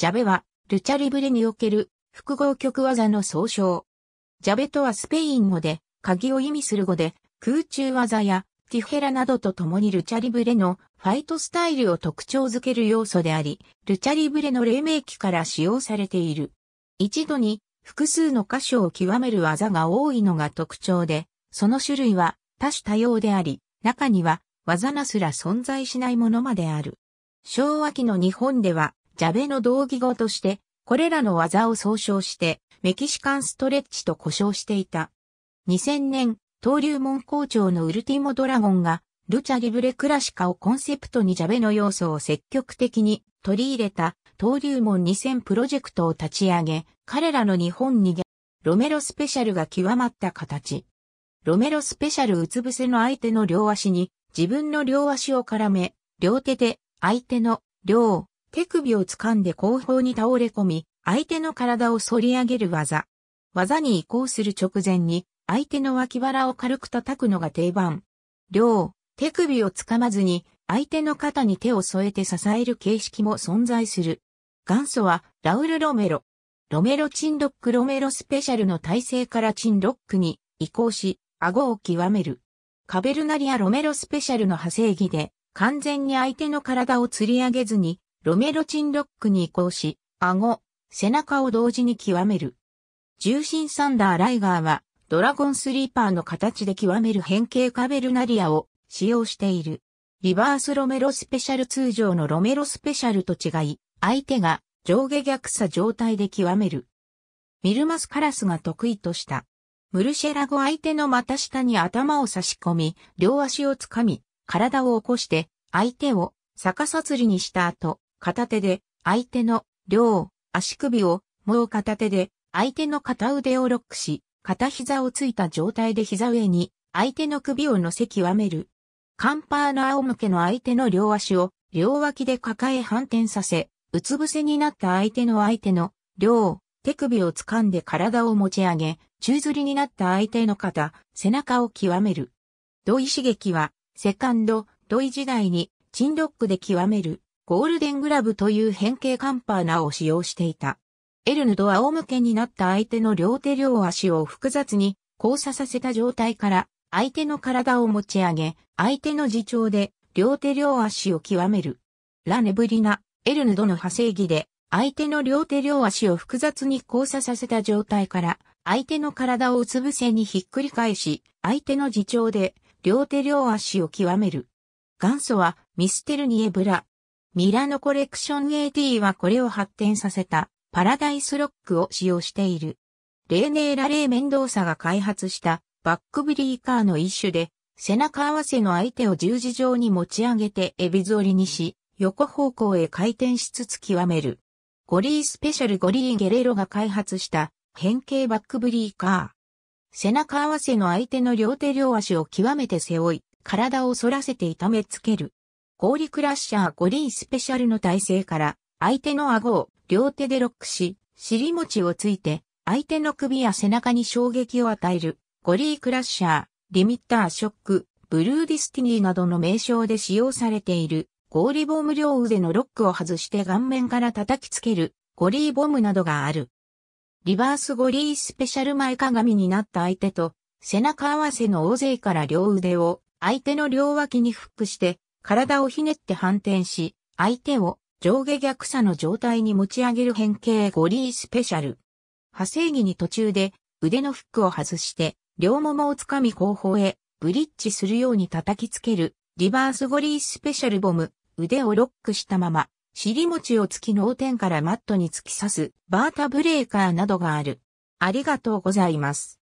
ジャベは、ルチャリブレにおける複合曲技の総称。ジャベとはスペイン語で、鍵を意味する語で、空中技やティフェラなどと共にルチャリブレのファイトスタイルを特徴づける要素であり、ルチャリブレの黎明期から使用されている。一度に複数の箇所を極める技が多いのが特徴で、その種類は多種多様であり、中には技なすら存在しないものまである。昭和期の日本では、ジャベの同義語として、これらの技を総称して、メキシカンストレッチと呼称していた。2000年、登竜門校長のウルティモドラゴンが、ルチャリブレクラシカをコンセプトにジャベの要素を積極的に取り入れた、登竜門2000プロジェクトを立ち上げ、彼らの日本にロメロスペシャルが極まった形。ロメロスペシャルうつ伏せの相手の両足に自分の両足を絡め、両手で相手の両手首を掴んで後方に倒れ込み、相手の体を反り上げる技。技に移行する直前に、相手の脇腹を軽く叩くのが定番。両、手首を掴まずに、相手の肩に手を添えて支える形式も存在する。元祖は、ラウル・ロメロ。ロメロチンロックロメロスペシャルの体制からチンロックに移行し、顎を極める。カベルナリアロメロスペシャルの派生技で、完全に相手の体を吊り上げずに、ロメロチンロックに移行し、顎、背中を同時に極める。重心サンダーライガーは、ドラゴンスリーパーの形で極める変形カベルナリアを使用している。リバースロメロスペシャル通常のロメロスペシャルと違い、相手が上下逆差状態で極める。ミルマスカラスが得意とした。ムルシェラゴ相手の股下に頭を差し込み、両足をつかみ、体を起こして、相手を逆さ釣りにした後、片手で相手の両足首をもう片手で相手の片腕をロックし、片膝をついた状態で膝上に相手の首を乗せ極める。カンパーの仰向けの相手の両足を両脇で抱え反転させ、うつ伏せになった相手の相手の両手首を掴んで体を持ち上げ、宙吊りになった相手の肩、背中を極める。土井刺激は、セカンド、土井時代に、チンロックで極める。ゴールデングラブという変形カンパーナを使用していた。エルヌドは仰向けになった相手の両手両足を複雑に交差させた状態から相手の体を持ち上げ、相手の自重で両手両足を極める。ラネブリナ、エルヌドの派生儀で相手の両手両足を複雑に交差させた状態から相手の体をうつ伏せにひっくり返し、相手の自重で両手両足を極める。元祖はミステルニエブラ、ミラノコレクション AT はこれを発展させたパラダイスロックを使用している。レーネーラ・レー・メンドーサが開発したバックブリーカーの一種で、背中合わせの相手を十字状に持ち上げてエビゾリにし、横方向へ回転しつつ極める。ゴリースペシャルゴリー・ゲレロが開発した変形バックブリーカー。背中合わせの相手の両手両足を極めて背負い、体を反らせて痛めつける。氷クラッシャーゴリースペシャルの体勢から相手の顎を両手でロックし、尻餅をついて相手の首や背中に衝撃を与えるゴリークラッシャー、リミッターショック、ブルーディスティニーなどの名称で使用されているゴーリボム両腕のロックを外して顔面から叩きつけるゴリーボムなどがある。リバースゴリースペシャル前かがみになった相手と背中合わせの大勢から両腕を相手の両脇にフックして体をひねって反転し、相手を上下逆差の状態に持ち上げる変形ゴリースペシャル。派生技に途中で腕のフックを外して、両ももをつかみ後方へブリッジするように叩きつけるリバースゴリースペシャルボム。腕をロックしたまま、尻餅をつき脳天からマットに突き刺すバータブレーカーなどがある。ありがとうございます。